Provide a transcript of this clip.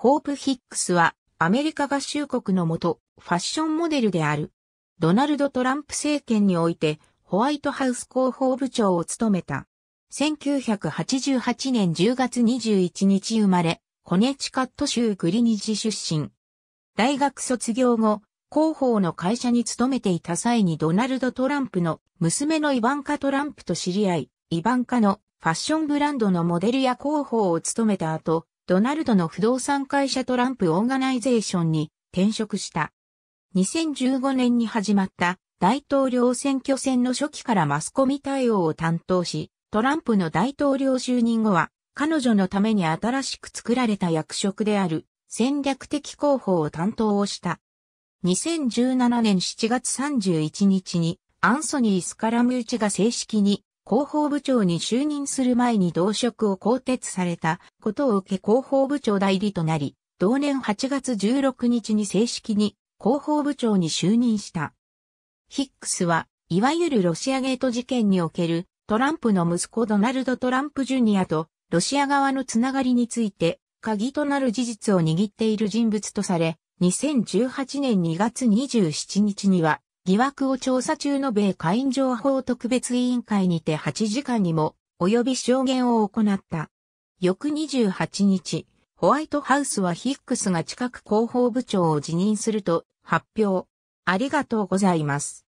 ホープ・ヒックスはアメリカ合衆国のもとファッションモデルである。ドナルド・トランプ政権においてホワイトハウス広報部長を務めた。1988年10月21日生まれ、コネチカット州グリニジ出身。大学卒業後、広報の会社に勤めていた際にドナルド・トランプの娘のイバンカ・トランプと知り合い、イバンカのファッションブランドのモデルや広報を務めた後、ドナルドの不動産会社トランプオーガナイゼーションに転職した。2015年に始まった大統領選挙戦の初期からマスコミ対応を担当し、トランプの大統領就任後は、彼女のために新しく作られた役職である戦略的広報を担当をした。2017年7月31日にアンソニー・スカラムーチが正式に広報部長に就任する前に同職を更迭されたことを受け広報部長代理となり、同年8月16日に正式に広報部長に就任した。ヒックスは、いわゆるロシアゲート事件におけるトランプの息子ドナルド・トランプ・ジュニアとロシア側のつながりについて鍵となる事実を握っている人物とされ、2018年2月27日には疑惑を調査中の米下院情報特別委員会にて8時間にも及び証言を行った。翌28日、ホワイトハウスはヒックスが近く広報部長を辞任すると発表。ありがとうございます。